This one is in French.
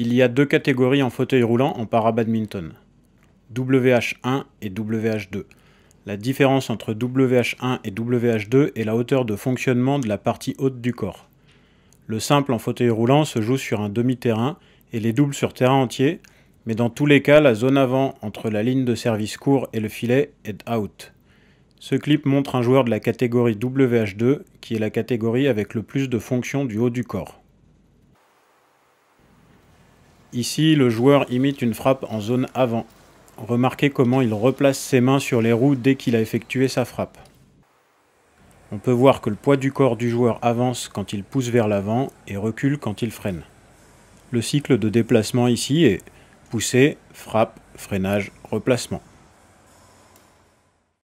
Il y a deux catégories en fauteuil roulant en para-badminton, WH1 et WH2. La différence entre WH1 et WH2 est la hauteur de fonctionnement de la partie haute du corps. Le simple en fauteuil roulant se joue sur un demi-terrain et les doubles sur terrain entier, mais dans tous les cas, la zone avant entre la ligne de service court et le filet est out. Ce clip montre un joueur de la catégorie WH2, qui est la catégorie avec le plus de fonctions du haut du corps. Ici, le joueur imite une frappe en zone avant. Remarquez comment il replace ses mains sur les roues dès qu'il a effectué sa frappe. On peut voir que le poids du corps du joueur avance quand il pousse vers l'avant et recule quand il freine. Le cycle de déplacement ici est pousser, frappe, freinage, replacement.